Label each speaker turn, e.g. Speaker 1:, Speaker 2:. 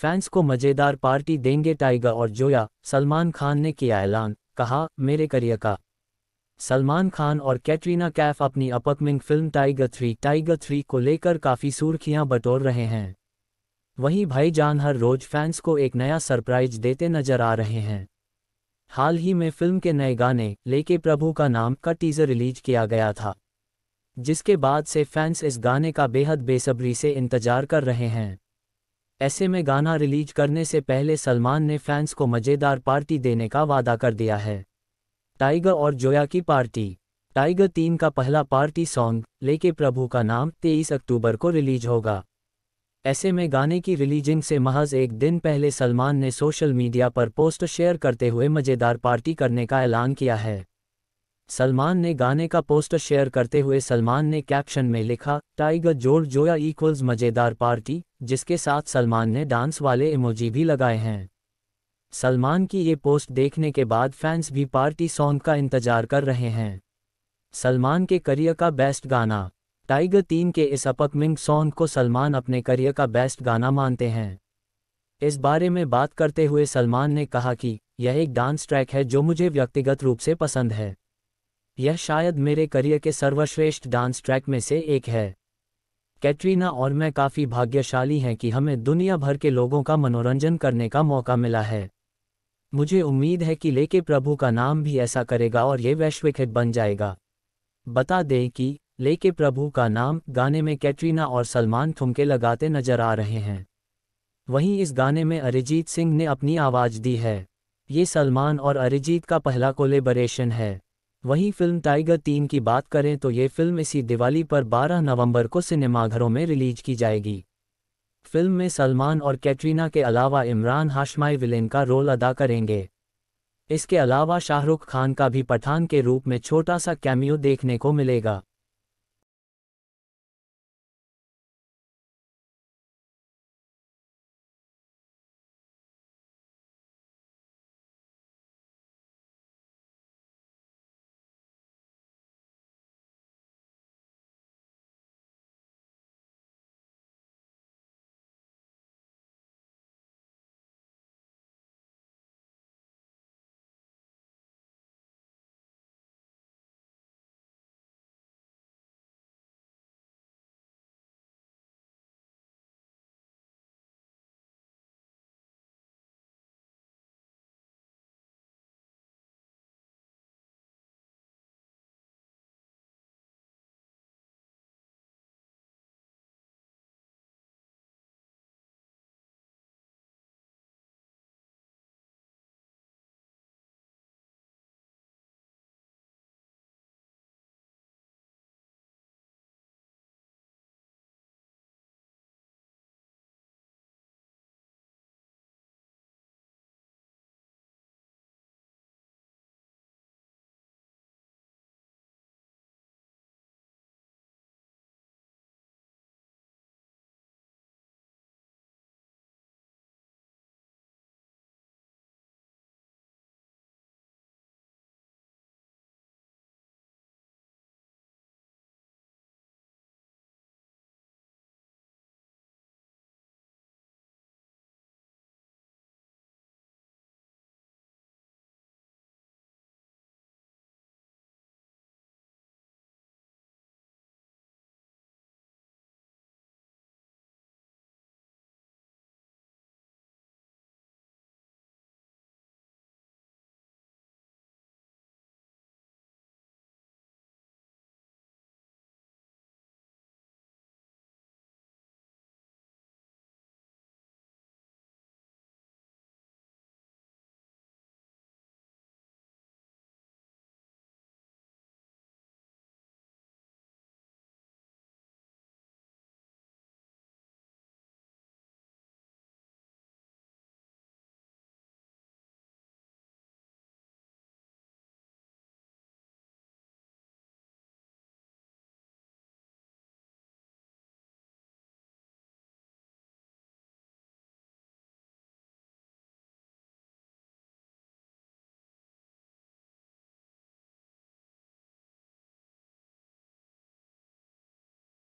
Speaker 1: fans को मज़ेदार party देंगे टाइगर और जोया सलमान खान ने किया ऐलान कहा मेरे करियर का सलमान खान और कैटरीना कैफ अपनी upcoming film Tiger three Tiger three को लेकर काफ़ी सुर्खियां बटोर रहे हैं वहीं भाईजान हर रोज फैंस को एक नया सरप्राइज देते नजर आ रहे हैं हाल ही में फिल्म के नए गाने लेके प्रभु का नाम का टीजर रिलीज किया गया था जिसके बाद से फैंस इस गाने का बेहद बेसब्री से इंतजार कर रहे हैं ऐसे में गाना रिलीज करने से पहले सलमान ने फैंस को मज़ेदार पार्टी देने का वादा कर दिया है टाइगर और जोया की पार्टी टाइगर तीन का पहला पार्टी सॉन्ग लेके प्रभु का नाम 23 अक्टूबर को रिलीज होगा ऐसे में गाने की रिलीजिंग से महज एक दिन पहले सलमान ने सोशल मीडिया पर पोस्ट शेयर करते हुए मज़ेदार पार्टी करने का ऐलान किया है सलमान ने गाने का पोस्टर शेयर करते हुए सलमान ने कैप्शन में लिखा टाइगर जोर जोया इक्वल्स मज़ेदार पार्टी जिसके साथ सलमान ने डांस वाले इमोजी भी लगाए हैं सलमान की ये पोस्ट देखने के बाद फैंस भी पार्टी सॉन्ग का इंतजार कर रहे हैं सलमान के करियर का बेस्ट गाना टाइगर तीन के इस अपकमिंग सॉन्ग को सलमान अपने करियर का बेस्ट गाना मानते हैं इस बारे में बात करते हुए सलमान ने कहा कि यह एक डांस ट्रैक है जो मुझे व्यक्तिगत रूप से पसंद है यह शायद मेरे करियर के सर्वश्रेष्ठ डांस ट्रैक में से एक है कैटरीना और मैं काफ़ी भाग्यशाली हैं कि हमें दुनिया भर के लोगों का मनोरंजन करने का मौका मिला है मुझे उम्मीद है कि लेके प्रभु का नाम भी ऐसा करेगा और ये वैश्विक हिट बन जाएगा बता दें कि लेके प्रभु का नाम गाने में कैटरीना और सलमान ठुमके लगाते नजर आ रहे हैं वहीं इस गाने में अरिजीत सिंह ने अपनी आवाज़ दी है ये सलमान और अरिजीत का पहला कोलेबरेशन है वहीं फिल्म टाइगर तीन की बात करें तो ये फिल्म इसी दिवाली पर 12 नवंबर को सिनेमाघरों में रिलीज की जाएगी फिल्म में सलमान और कैटरीना के अलावा इमरान हाशमाई विलेन का रोल अदा करेंगे इसके अलावा शाहरुख खान का भी पठान के रूप में छोटा सा कैमियो देखने को मिलेगा